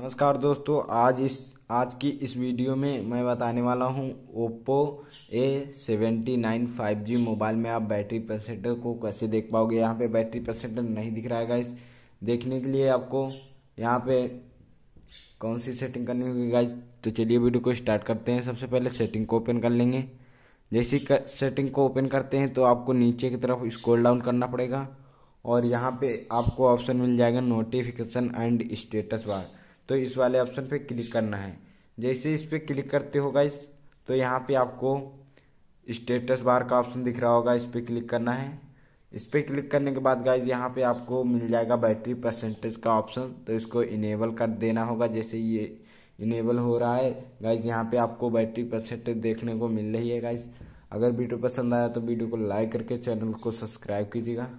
नमस्कार दोस्तों आज इस आज की इस वीडियो में मैं बताने वाला हूं Oppo A seventy nine five G mobile में आप बैटरी परसेंटर को कैसे देख पाओगे यहाँ पे बैटरी परसेंटर नहीं दिख रहा है गाइस देखने के लिए आपको यहाँ पे कौन सी सेटिंग करनी होगी गाइस तो चलिए वीडियो को स्टार्ट करते हैं सबसे पहले सेटिंग को ओपन कर लेंगे जैसे सेटिंग को ओपन करते हैं तो आपको नीचे की तरफ स्क्रॉल डाउन करना पड़ेगा और यहाँ पर आपको ऑप्शन मिल जाएगा नोटिफिकेशन एंड स्टेटस बार तो इस वाले ऑप्शन पे क्लिक करना है जैसे इस पर क्लिक करते हो इस तो यहाँ पे आपको स्टेटस बार का ऑप्शन दिख रहा होगा इस पर क्लिक करना है इस पर क्लिक करने के बाद गाइज यहाँ पे आपको मिल जाएगा बैटरी परसेंटेज का ऑप्शन तो इसको इनेबल कर देना होगा जैसे ये इनेबल हो रहा है गाइज यहाँ पे आपको बैटरी परसेंटेज देखने को मिल रही है गाइज अगर वीडियो पसंद आया तो वीडियो को लाइक करके चैनल को सब्सक्राइब कीजिएगा